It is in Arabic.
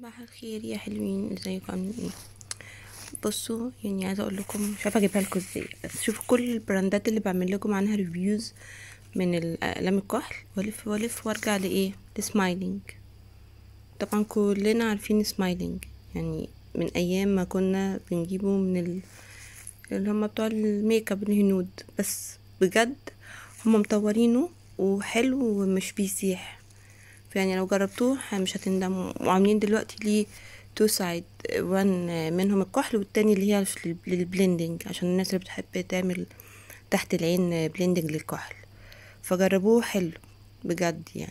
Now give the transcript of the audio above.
صباح الخير يا حلوين ازيكم عاملين بصوا يعني عايزه اقول لكم مش عارفه اجيبها لكم ازاي بس شوفوا كل البراندات اللي بعمل لكم عنها ريفيوز من الاقلام الكحل والف والف وارجع لايه لسمايلينج طبعا كلنا عارفين سمايلينج يعني من ايام ما كنا بنجيبه من ال... اللي هم بتوع الميك اب الهنود بس بجد هم مطورينه وحلو ومش بيسيح يعني لو جربتوه مش هتندموا وعاملين دلوقتي ليه تو سايد وان منهم الكحل والتاني اللي هي للبلندنج عشان الناس اللي بتحب تعمل تحت العين بلندنج للكحل فجربوه حلو بجد يعني